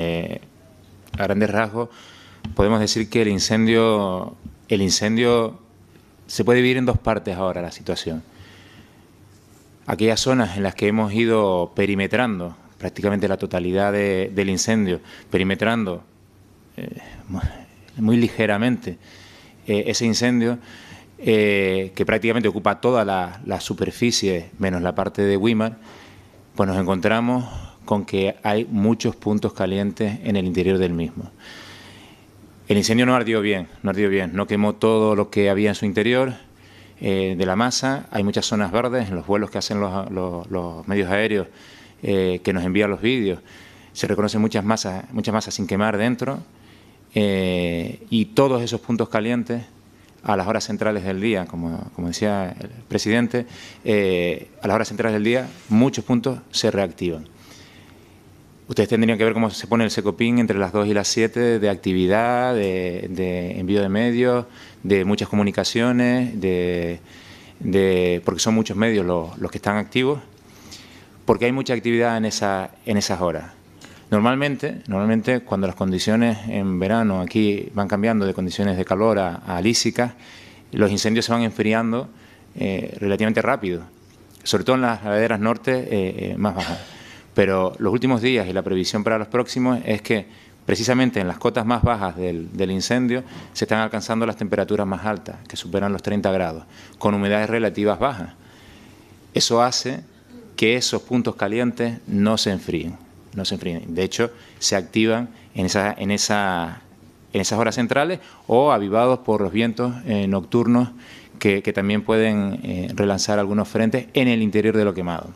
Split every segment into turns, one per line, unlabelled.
Eh, a grandes rasgos, podemos decir que el incendio, el incendio se puede dividir en dos partes ahora la situación. Aquellas zonas en las que hemos ido perimetrando prácticamente la totalidad del incendio, perimetrando eh, muy ligeramente eh, ese incendio, que prácticamente ocupa toda la, superficie, menos la parte de Wimar, pues nos encontramos con que hay muchos puntos calientes en el interior del mismo. El incendio no ardió bien, no ardió bien, no quemó todo lo que había en su interior eh, de la masa. Hay muchas zonas verdes en los vuelos que hacen los, medios aéreos eh, que nos envían los vídeos. Se reconocen muchas masas, muchas masas sin quemar dentro eh, y todos esos puntos calientes a las horas centrales del día, como decía el presidente, a las horas centrales del día muchos puntos se reactivan. Ustedes tendrían que ver cómo se pone el secopín entre las 2 y las 7 de actividad, de, envío de medios, de muchas comunicaciones, de, porque son muchos medios los, que están activos, porque hay mucha actividad en, esa, en esas horas. Normalmente, normalmente cuando las condiciones en verano aquí van cambiando de condiciones de calor a, los incendios se van enfriando eh, relativamente rápido, sobre todo en las laderas norte eh, eh, más bajas pero los últimos días y la previsión para los próximos es que precisamente en las cotas más bajas del, incendio se están alcanzando las temperaturas más altas, que superan los 30 grados, con humedades relativas bajas. Eso hace que esos puntos calientes no se enfríen, no se enfríen. De hecho, se activan en, en, esas horas centrales o avivados por los vientos eh, nocturnos que, también pueden eh, relanzar algunos frentes en el interior de lo quemado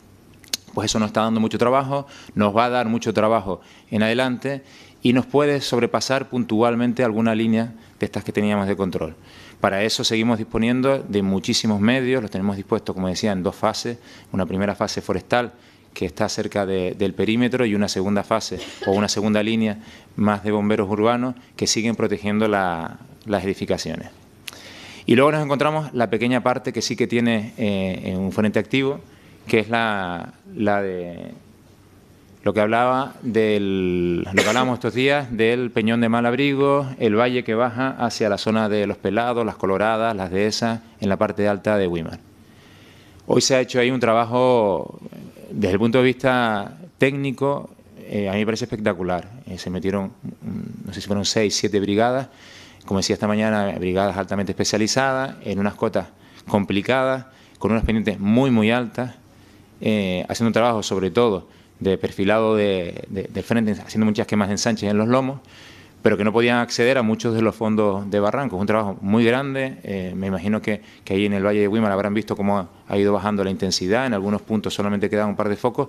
pues eso nos está dando mucho trabajo, nos va a dar mucho trabajo en adelante y nos puede sobrepasar puntualmente alguna línea de estas que teníamos de control. Para eso seguimos disponiendo de muchísimos medios, los tenemos dispuestos, como decía, en dos fases, una primera fase forestal que está cerca del perímetro y una segunda fase o una segunda línea más de bomberos urbanos que siguen protegiendo las edificaciones. Y luego nos encontramos la pequeña parte que sí que tiene eh, un frente activo, que es la, de lo que hablaba del, lo que hablábamos estos días del Peñón de Malabrigo, el valle que baja hacia la zona de Los Pelados, Las Coloradas, Las Dehesas, en la parte alta de Wimar. Hoy se ha hecho ahí un trabajo, desde el punto de vista técnico, eh, a mí me parece espectacular. Eh, se metieron, mm, no sé si fueron seis, siete brigadas, como decía esta mañana, brigadas altamente especializadas, en unas cotas complicadas, con unas pendientes muy, muy altas, eh, haciendo un trabajo sobre todo de perfilado de, de, frente, haciendo muchas quemas ensanches en los lomos, pero que no podían acceder a muchos de los fondos de Barrancos. Un trabajo muy grande, eh, me imagino que, que, ahí en el Valle de Guimar habrán visto cómo ha, ido bajando la intensidad, en algunos puntos solamente quedan un par de focos,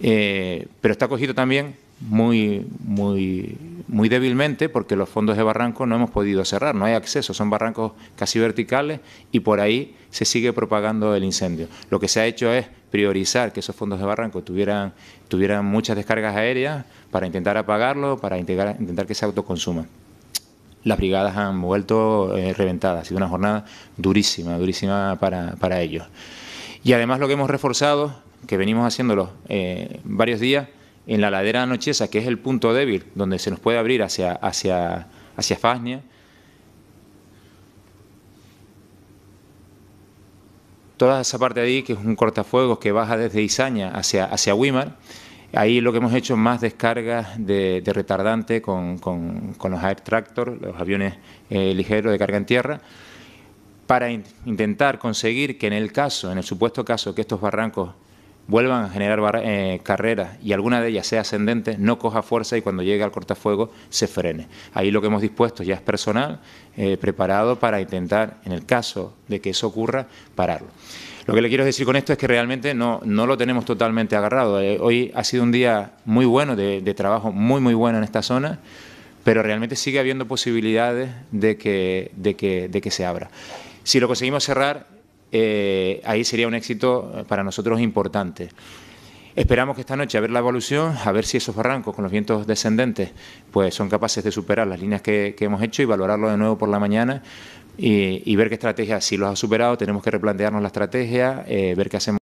eh, pero está cogido también muy, muy muy débilmente porque los fondos de barranco no hemos podido cerrar, no hay acceso, son barrancos casi verticales y por ahí se sigue propagando el incendio. Lo que se ha hecho es priorizar que esos fondos de barranco tuvieran, tuvieran muchas descargas aéreas para intentar apagarlo, para intentar que se autoconsuma. Las brigadas han vuelto eh, reventadas, ha sido una jornada durísima, durísima para, para ellos. Y además lo que hemos reforzado, que venimos haciéndolo eh, varios días, en la ladera anocheza, que es el punto débil, donde se nos puede abrir hacia, hacia, hacia Fasnia, toda esa parte de ahí, que es un cortafuegos que baja desde Izaña hacia, hacia Wimar, ahí lo que hemos hecho es más descargas de, retardante con, los air tractor, los aviones eh, ligeros de carga en tierra, para intentar conseguir que en el caso, en el supuesto caso que estos barrancos vuelvan a generar eh, carreras y alguna de ellas sea ascendente, no coja fuerza y cuando llegue al cortafuego se frene. Ahí lo que hemos dispuesto ya es personal eh, preparado para intentar, en el caso de que eso ocurra, pararlo. Lo que le quiero decir con esto es que realmente no, no lo tenemos totalmente agarrado. Eh, hoy ha sido un día muy bueno, de, trabajo muy, muy bueno en esta zona pero realmente sigue habiendo posibilidades de que, de que, de que se abra. Si lo conseguimos cerrar, eh, ahí sería un éxito eh, para nosotros importante. Esperamos que esta noche a ver la evolución, a ver si esos barrancos con los vientos descendentes pues son capaces de superar las líneas que, hemos hecho y valorarlo de nuevo por la mañana y, ver qué estrategia, si los ha superado, tenemos que replantearnos la estrategia, eh, ver qué hacemos.